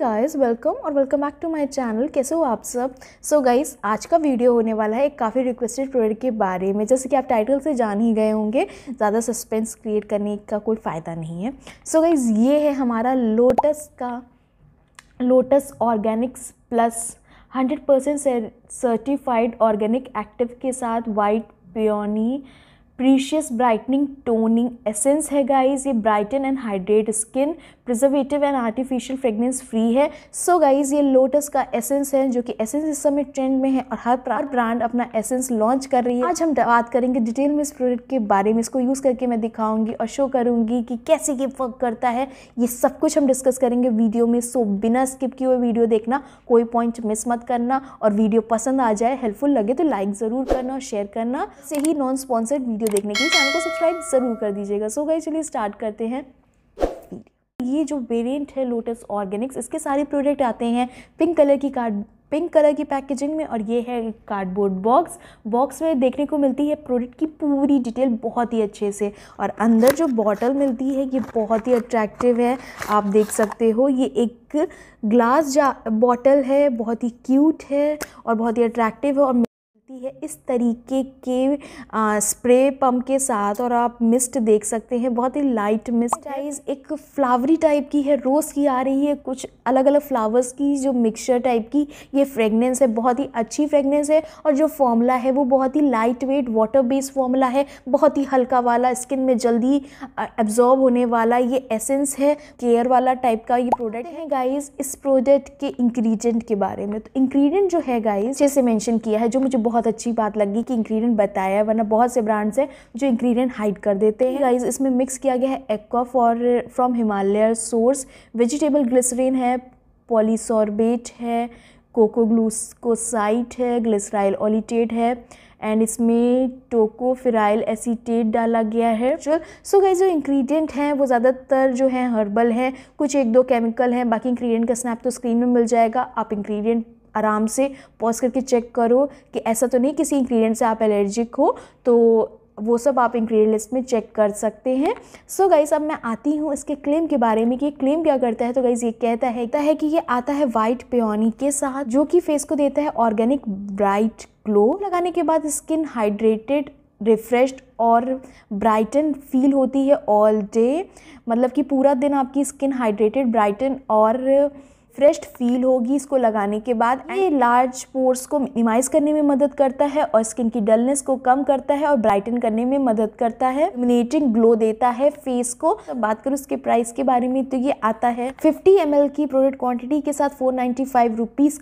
guys welcome और welcome back to my channel कैसे हो आप सब सो so गाइस आज का वीडियो होने वाला है एक काफ़ी रिक्वेस्टेड प्रोडक्ट के बारे में जैसे कि आप टाइटल से जान ही गए होंगे ज़्यादा सस्पेंस क्रिएट करने का कोई फ़ायदा नहीं है सो so गाइस ये है हमारा लोटस का Lotus Organics plus hundred percent certified organic active के साथ white peony precious brightening toning essence है गाइज ये brighten and hydrate skin preservative and artificial fragrance free है सो so गाइज ये लोटस का एसेंस है जो कि एसेंस इस समय ट्रेंड में है और हर ब्रांड अपना एसेंस लॉन्च कर रही है आज हम बात करेंगे डिटेल में इस प्रोडक्ट के बारे में इसको यूज़ करके मैं दिखाऊंगी और शो करूंगी कि कैसे ये वर्क करता है ये सब कुछ हम डिस्कस करेंगे वीडियो में सो बिना स्किप किए हुए वीडियो देखना कोई पॉइंट मिस मत करना और वीडियो पसंद आ जाए हेल्पफुल लगे तो लाइक ज़रूर करना और शेयर करना से ही नॉन स्पॉन्सर्ड वीडियो वीडियो देखने के लिए चैनल को सब्सक्राइब ज़रूर कर दीजिएगा सो गई चलिए स्टार्ट करते हैं ये जो वेरिएंट है लोटस ऑर्गेनिक्स इसके सारे प्रोडक्ट आते हैं पिंक कलर की कार्ड पिंक कलर की पैकेजिंग में और ये है कार्डबोर्ड बॉक्स बॉक्स में देखने को मिलती है प्रोडक्ट की पूरी डिटेल बहुत ही अच्छे से और अंदर जो बॉटल मिलती है ये बहुत ही अट्रैक्टिव है आप देख सकते हो ये एक ग्लास जा बॉटल है बहुत ही क्यूट है और बहुत ही अट्रैक्टिव है और की है इस तरीके के आ, स्प्रे पम्प के साथ और आप मिस्ट देख सकते हैं बहुत ही लाइट मिस्ट टाइज एक फ्लावरी टाइप की है रोज़ की आ रही है कुछ अलग अलग फ्लावर्स की जो मिक्सचर टाइप की ये फ्रेगनेंस है बहुत ही अच्छी फ्रेगनेंस है और जो फॉर्मूला है वो बहुत ही lightweight water based formula है बहुत ही हल्का वाला स्किन में जल्दी एब्जॉर्ब होने वाला ये एसेंस है केयर वाला टाइप का ये प्रोडक्ट है गाइज इस प्रोडक्ट के इंग्रीडियंट के बारे में तो इंग्रीडियंट जो है गाइज जैसे मैंशन किया है जो मुझे बहुत बहुत अच्छी बात लगी कि इंग्रेडिएंट बताया है वरना बहुत से ब्रांड्स हैं जो इंग्रेडिएंट हाइड कर देते हैं गाइस इसमें मिक्स किया गया है aqua for from Himalaya source vegetable glycerin है पॉलीसॉर्बेट है कोकोग्लूकोसाइट है ग्लिसराइल ओलिटेट है एंड इसमें टोकोफिराइल एसीटेट डाला गया है सो so गई जो इंग्रेडिएंट हैं वो ज़्यादातर जो हैं हर्बल हैं कुछ एक दो केमिकल हैं बाकी इंग्रेडिएंट का स्नैप तो स्क्रीन में मिल जाएगा आप इंग्रेडिएंट आराम से पॉज करके चेक करो कि ऐसा तो नहीं किसी इंग्रेडिएंट से आप एलर्जिक हो तो वो सब आप इंग्रेडिएंट लिस्ट में चेक कर सकते हैं सो so गाइज़ अब मैं आती हूँ इसके क्लेम के बारे में कि क्लेम क्या करता है तो गाइज़ ये कहता है कहता है कि ये आता है वाइट प्योनी के साथ जो कि फेस को देता है ऑर्गेनिक ब्राइट ग्लो लगाने के बाद स्किन हाइड्रेटेड रिफ्रेश्ड और ब्राइटन फील होती है ऑल डे मतलब कि पूरा दिन आपकी स्किन हाइड्रेटेड ब्राइटन और फ्रेश फील होगी इसको लगाने के बाद ये लार्ज पोर्स को मिनिमाइज करने में मदद करता है और स्किन की डलनेस को कम करता है और ब्राइटन करने में मदद करता है मिनेटिंग ग्लो देता है फेस को तो बात करूँ इसके प्राइस के बारे में तो ये आता है फिफ्टी एम की प्रोडक्ट क्वान्टिटी के साथ फोर नाइन्टी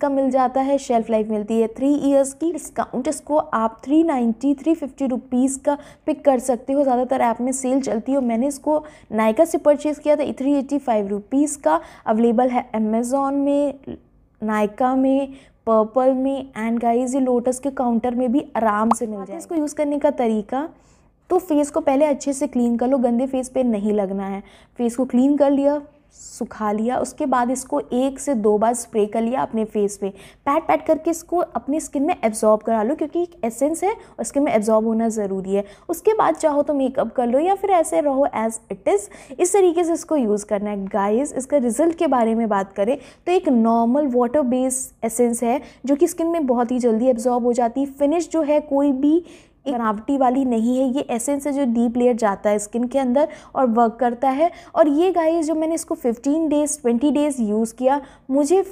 का मिल जाता है शेल्फ लाइफ मिलती है थ्री ईयर्स की डिस्काउंट इसको आप three ninety three fifty rupees का पिक कर सकते हो ज़्यादातर ऐप में सेल चलती है और मैंने इसको नायका से परचेज़ किया था थ्री एटी फाइव रुपीज़ का अवेलेबल है अमेजोन अमेजोन में नायका में पर्पल में एंड गाइज ये लोटस के काउंटर में भी आराम से मिल हाँ, तो जाए इसको यूज़ करने का तरीका तो फेस को पहले अच्छे से क्लीन कर लो गंदे फेस पे नहीं लगना है फेस को क्लीन कर लिया सुखा लिया उसके बाद इसको एक से दो बार स्प्रे कर लिया अपने फेस पे पैट पैट करके इसको अपनी स्किन में एब्जॉर्ब करा लो क्योंकि एक एसेंस है और स्किन में एब्जॉर्ब होना ज़रूरी है उसके बाद चाहो तो मेकअप कर लो या फिर ऐसे रहो एज इट इज़ इस तरीके से इसको यूज़ करना है गाइज इसका रिजल्ट के बारे में बात करें तो एक नॉर्मल वाटर बेस्ड एसेंस है जो कि स्किन में बहुत ही जल्दी एब्जॉर्ब हो जाती है फिनिश जो है कोई भी बनावटी वाली नहीं है ये एसेंस है जो डीप लेयर जाता है स्किन के अंदर और वर्क करता है और ये गाइस जो मैंने इसको 15 डेज़ 20 डेज़ यूज़ किया मुझे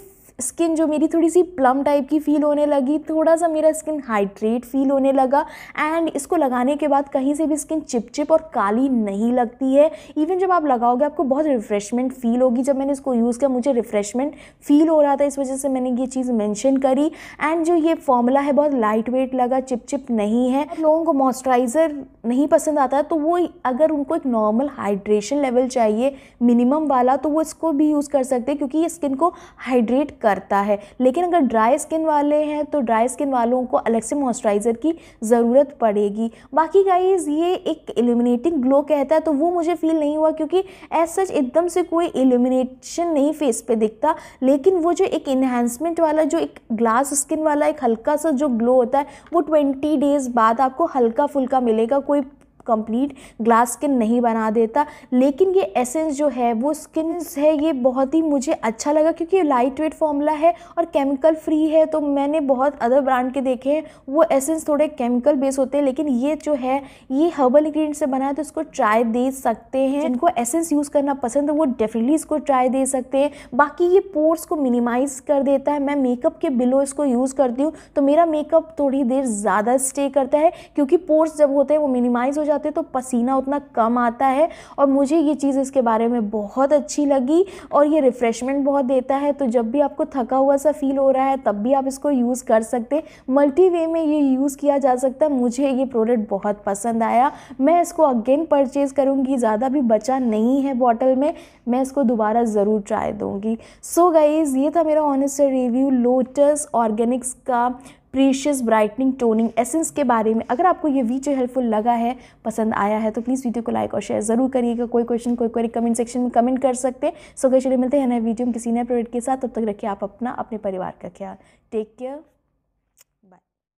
स्किन जो मेरी थोड़ी सी प्लम टाइप की फ़ील होने लगी थोड़ा सा मेरा स्किन हाइड्रेट फील होने लगा एंड इसको लगाने के बाद कहीं से भी स्किन चिपचिप और काली नहीं लगती है इवन जब आप लगाओगे आपको बहुत रिफ़्रेशमेंट फ़ील होगी जब मैंने इसको यूज़ किया मुझे रिफ़्रेशमेंट फ़ील हो रहा था इस वजह से मैंने ये चीज़ मैंशन करी एंड जो ये फॉर्मूला है बहुत लाइट वेट लगा चिपचिप नहीं है लोगों को मॉइस्चराइज़र नहीं पसंद आता है तो वो अगर उनको एक नॉर्मल हाइड्रेशन लेवल चाहिए मिनिमम वाला तो वो इसको भी यूज़ कर सकते हैं क्योंकि ये स्किन को हाइड्रेट कर करता है लेकिन अगर ड्राई स्किन वाले हैं तो ड्राई स्किन वालों को अलग से मॉइस्चराइज़र की ज़रूरत पड़ेगी बाकी गाइज ये एक एलिमिनेटिंग ग्लो कहता है तो वो मुझे फील नहीं हुआ क्योंकि एज सच एकदम से कोई एलिमिनेशन नहीं फेस पे दिखता लेकिन वो जो एक इन्हेंसमेंट वाला जो एक ग्लास स्किन वाला एक हल्का सा जो ग्लो होता है वो ट्वेंटी डेज़ बाद आपको हल्का फुल्का मिलेगा कोई कंप्लीट ग्लास स्किन नहीं बना देता लेकिन ये एसेंस जो है वो स्किन है ये बहुत ही मुझे अच्छा लगा क्योंकि लाइट वेट फॉर्मूला है और केमिकल फ्री है तो मैंने बहुत अदर ब्रांड के देखे हैं वो एसेंस थोड़े केमिकल बेस होते हैं लेकिन ये जो है ये हर्बल इंग्रीडियंट से बना है तो इसको ट्राई दे सकते हैं जिनको एसेंस यूज़ करना पसंद है वो डेफिनेटली इसको ट्राई दे सकते हैं बाकी ये पोर्स को मिनिमाइज कर देता है मैं मेकअप के बिलो इसको यूज़ करती हूँ तो मेरा मेकअप थोड़ी देर ज़्यादा स्टे करता है क्योंकि पोर्स जब होते हैं वो मिनिमाइज हो जाते जाते हैं तो पसीना उतना कम आता है और मुझे ये चीज़ इसके बारे में बहुत अच्छी लगी और ये रिफ़्रेशमेंट बहुत देता है तो जब भी आपको थका हुआ सा फील हो रहा है तब भी आप इसको यूज़ कर सकते मल्टी वे में ये यूज़ किया जा सकता है मुझे ये प्रोडक्ट बहुत पसंद आया मैं इसको अगेन परचेज़ करूँगी ज़्यादा भी बचा नहीं है बॉटल में मैं इसको दोबारा ज़रूर ट्राई दूँगी सो गाइज़ ये था मेरा ऑनेस्ट रिव्यू लोटस ऑर्गेनिक्स का प्रीशियस ब्राइटनिंग टोनिंग एसेंस के बारे में अगर आपको ये वीडियो हेल्पफुल लगा है पसंद आया है तो प्लीज़ वीडियो को लाइक और शेयर ज़रूर करिएगा कोई क्वेश्चन कोई क्वेरी कमेंट सेक्शन में कमेंट कर सकते हैं सो गए चलिए मिलते हैं नए वीडियो में किसी नए प्रोडक्ट के साथ तब तक रखिए आप अपना अपने परिवार का ख्याल टेक केयर